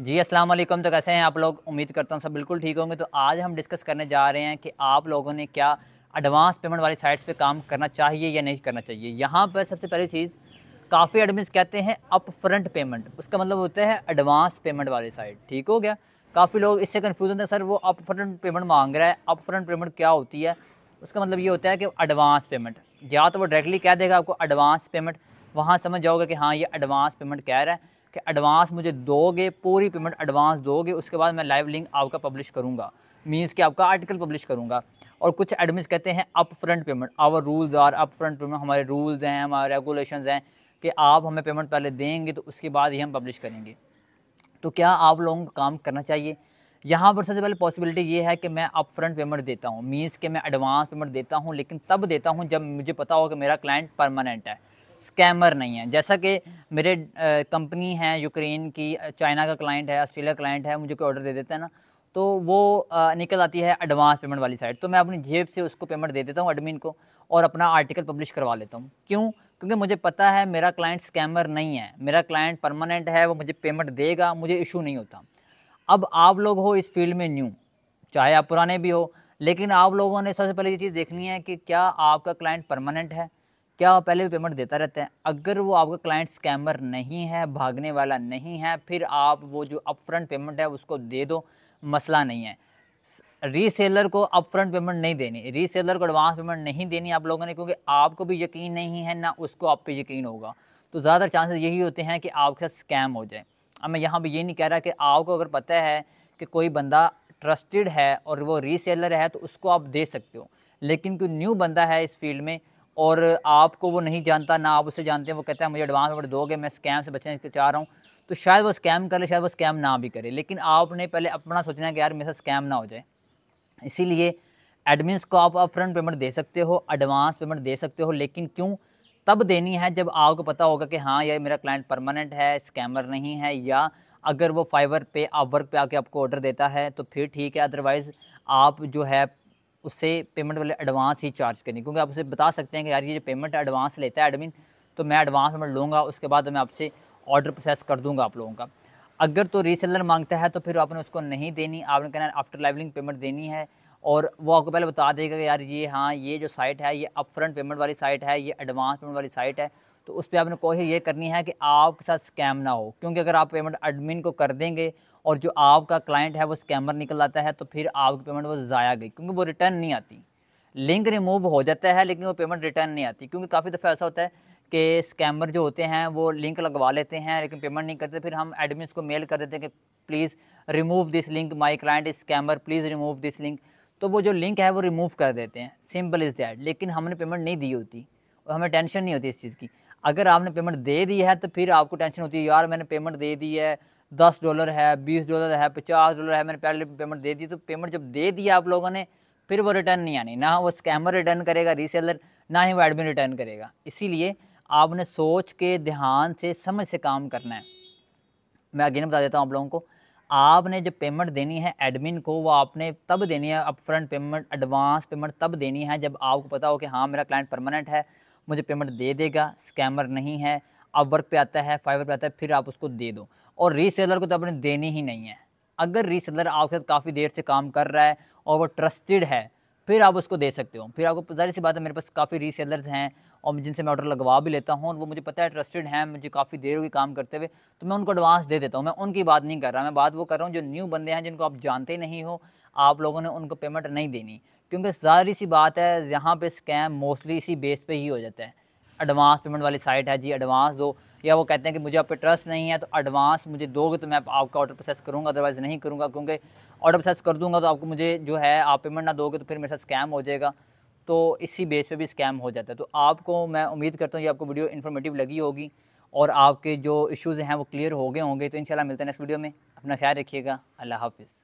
जी अस्सलाम वालेकुम तो कैसे हैं आप लोग उम्मीद करता हूँ सब बिल्कुल ठीक होंगे तो आज हम डिस्कस करने जा रहे हैं कि आप लोगों ने क्या एडवांस पेमेंट वाली साइट्स पे काम करना चाहिए या नहीं करना चाहिए यहाँ पर सबसे पहली चीज़ काफ़ी एडमिन कहते हैं अप फ्रंट पेमेंट उसका मतलब होता है एडवांस पेमेंट वाली साइट ठीक हो गया काफ़ी लोग इससे कन्फ्यूज़ होते हैं सर वो अप फ्रंट पेमेंट मांग रहा है अप फ्रंट पेमेंट क्या होती है उसका मतलब ये होता है कि एडवांस पेमेंट या तो वो डायरेक्टली कह देगा आपको एडवांस पेमेंट वहाँ समझ जाओगे कि हाँ ये एडवांस पेमेंट कह रहा है कि एडवांस मुझे दोगे पूरी पेमेंट एडवांस दोगे उसके बाद मैं लाइव लिंक आपका पब्लिश करूँगा मीन्स कि आपका आर्टिकल पब्लिश करूँगा और कुछ एडमिन कहते हैं up front payment our rules are up front payment हमारे रूल्स हैं हमारे रेगुलेशन हैं कि आप हमें पेमेंट पहले देंगे तो उसके बाद ही हम पब्लिश करेंगे तो क्या आप लोगों को काम करना चाहिए यहाँ पर सबसे पहले पॉसिबिलिटी ये है कि मैं अप फ्रंट पेमेंट देता हूँ मीन्स कि मैं एडवांस पेमेंट देता हूँ लेकिन तब देता हूँ जब मुझे पता हो कि मेरा क्लाइंट परमानेंट है स्कैमर नहीं है जैसा कि मेरे कंपनी है यूक्रेन की चाइना का क्लाइंट है ऑस्ट्रेलिया क्लाइंट है मुझे कोई ऑर्डर दे देता है ना तो वो निकल आती है एडवांस पेमेंट वाली साइड तो मैं अपनी जेब से उसको पेमेंट दे देता हूँ एडमिन को और अपना आर्टिकल पब्लिश करवा लेता हूँ क्यों क्योंकि मुझे पता है मेरा क्लाइंट स्कैमर नहीं है मेरा क्लाइंट परमानेंट है वो मुझे पेमेंट देगा मुझे इशू नहीं होता अब आप लोग हो इस फील्ड में न्यू चाहे आप पुराने भी हो लेकिन आप लोगों ने सबसे पहले ये चीज़ देखनी है कि क्या आपका क्लाइंट परमानेंट है क्या पहले भी पेमेंट देता रहते हैं अगर वो आपका क्लाइंट स्कैमर नहीं है भागने वाला नहीं है फिर आप वो जो अपफ्रंट पेमेंट है उसको दे दो मसला नहीं है रीसेलर को अपफ्रंट पेमेंट नहीं देनी रीसेलर को एडवांस पेमेंट नहीं देनी आप लोगों ने क्योंकि आपको भी यकीन नहीं है ना उसको आप पे यकीन होगा तो ज़्यादातर चांसेस यही होते हैं कि आपके साथ स्कैम हो जाए अब मैं यहाँ पर ये नहीं कह रहा कि आपको अगर पता है कि कोई बंदा ट्रस्टेड है और वो रीसेलर है तो उसको आप दे सकते हो लेकिन कोई न्यू बंदा है इस फील्ड में और आपको वो नहीं जानता ना आप उसे जानते हैं वो कहता है मुझे एडवांस पेमेंट दोगे मैं स्कैम से बचना चाह रहा हूँ तो शायद वो स्कैम करे शायद वो स्कैम ना भी करे लेकिन आपने पहले अपना सोचना है कि यार मेरे साथ स्कैम ना हो जाए इसीलिए एडमिन्स को आप अपफ्रंट पेमेंट दे सकते हो एडवांस पेमेंट दे सकते हो लेकिन क्यों तब देनी है जब आपको पता होगा कि हाँ यार मेरा क्लाइंट परमानेंट है स्कैमर नहीं है या अगर वो फाइवर पे आप वर्क पर आके आपको ऑर्डर देता है तो फिर ठीक है अदरवाइज़ आप जो है उससे पेमेंट वाले एडवांस ही चार्ज करनी क्योंकि आप उसे बता सकते हैं कि यार ये जो पेमेंट एडवांस लेता है एडमिन तो मैं एडवांस पेमेंट लूँगा उसके बाद मैं आपसे ऑर्डर प्रोसेस कर दूँगा आप लोगों का अगर तो रीसेलर मांगता है तो फिर आपने उसको नहीं देनी आपने कहना आफ्टर लाइवलिंग पेमेंट देनी है और वो आपको पहले बता देगा कि यार ये हाँ ये जो साइट है ये अप फ्रंट पेमेंट वाली साइट है ये एडवांस पेमेंट वाली साइट है तो उस पर आपने कोशिश ये करनी है कि आपके साथ स्कैम ना हो क्योंकि अगर आप पेमेंट एडमिन को कर देंगे और जो आपका क्लाइंट है वो स्कैमर निकल आता है तो फिर आपकी पेमेंट वो ज़ाया गई क्योंकि वो रिटर्न नहीं आती लिंक रिमूव हो जाता है लेकिन वो पेमेंट रिटर्न नहीं आती क्योंकि काफ़ी दफ़ा ऐसा होता है कि स्कैमर जो होते हैं वो लिंक लगवा लेते हैं लेकिन पेमेंट नहीं करते फिर हम एडमिन को मेल कर देते हैं कि please remove this link my client is scammer please remove this link तो वो जो लिंक है वो रिमूव कर देते हैं सिंपल इज़ दैट लेकिन हमने पेमेंट नहीं दी होती और हमें टेंशन नहीं होती इस चीज़ की अगर आपने पेमेंट दे दी है तो फिर आपको टेंशन होती है यार मैंने पेमेंट दे दी है दस डॉलर है बीस डॉलर है पचास डॉलर है मैंने पहले पेमेंट दे दी तो पेमेंट जब दे दिया आप लोगों ने फिर वो रिटर्न नहीं आनी ना वो स्कैमर रिटर्न करेगा रीसेलर ना ही वो एडमिन रिटर्न करेगा इसीलिए आपने सोच के ध्यान से समझ से काम करना है मैं अगेन बता देता हूँ आप लोगों को आपने जो पेमेंट देनी है एडमिन को वो आपने तब देनी है अपफ्रंट पेमेंट एडवांस पेमेंट तब देनी है जब आपको पता हो कि हाँ मेरा क्लाइंट परमानेंट है मुझे पेमेंट दे देगा स्कैमर नहीं है अब वर्क पे आता है फाइवर पे आता है फिर आप उसको दे दो और रीसेलर को तो आपने देनी ही नहीं है अगर रीसेलर आपके साथ काफ़ी देर से काम कर रहा है और वो ट्रस्टेड है फिर आप उसको दे सकते हो फिर आपको जाहिर सी बात है मेरे पास काफ़ी रीसेलर्स हैं और जिनसे मैं ऑर्डर लगवा भी लेता हूँ वो मुझे पता है ट्रस्टेड हैं मुझे काफ़ी देर हुई काम करते हुए तो मैं उनको एडवांस दे देता हूँ मैं उनकी बात नहीं कर रहा मैं बात वो कर रहा हूँ जो न्यू बंदे हैं जिनको आप जानते नहीं हो आप लोगों ने उनको पेमेंट नहीं देनी क्योंकि ज़ाहरी सी बात है यहाँ पे स्कैम मोस्टली इसी बेस पे ही हो जाता है एडवांस पेमेंट वाली साइट है जी एडवांस दो या वो कहते हैं कि मुझे आप पे ट्रस्ट नहीं है तो एडवांस मुझे दोगे तो मैं आपका ऑर्डर प्रोसेस करूँगा अदरवाइज़ नहीं करूँगा क्योंकि ऑर्डर प्रोसेस कर दूँगा तो आपको मुझे जो है आप पेमेंट ना दोगे तो फिर मेरे साथ स्कैम हो जाएगा तो इसी बेस पर भी स्कैम हो जाता है तो आपको मैं उम्मीद करता हूँ ये आपको वीडियो इन्फॉर्मेटिव लगी होगी और आपके जो इश्यूज़ हैं वो क्लियर हो गए होंगे तो इन मिलते हैं नेक्स्ट वीडियो में अपना ख्याल रखिएगा अल्लाह हाफिज़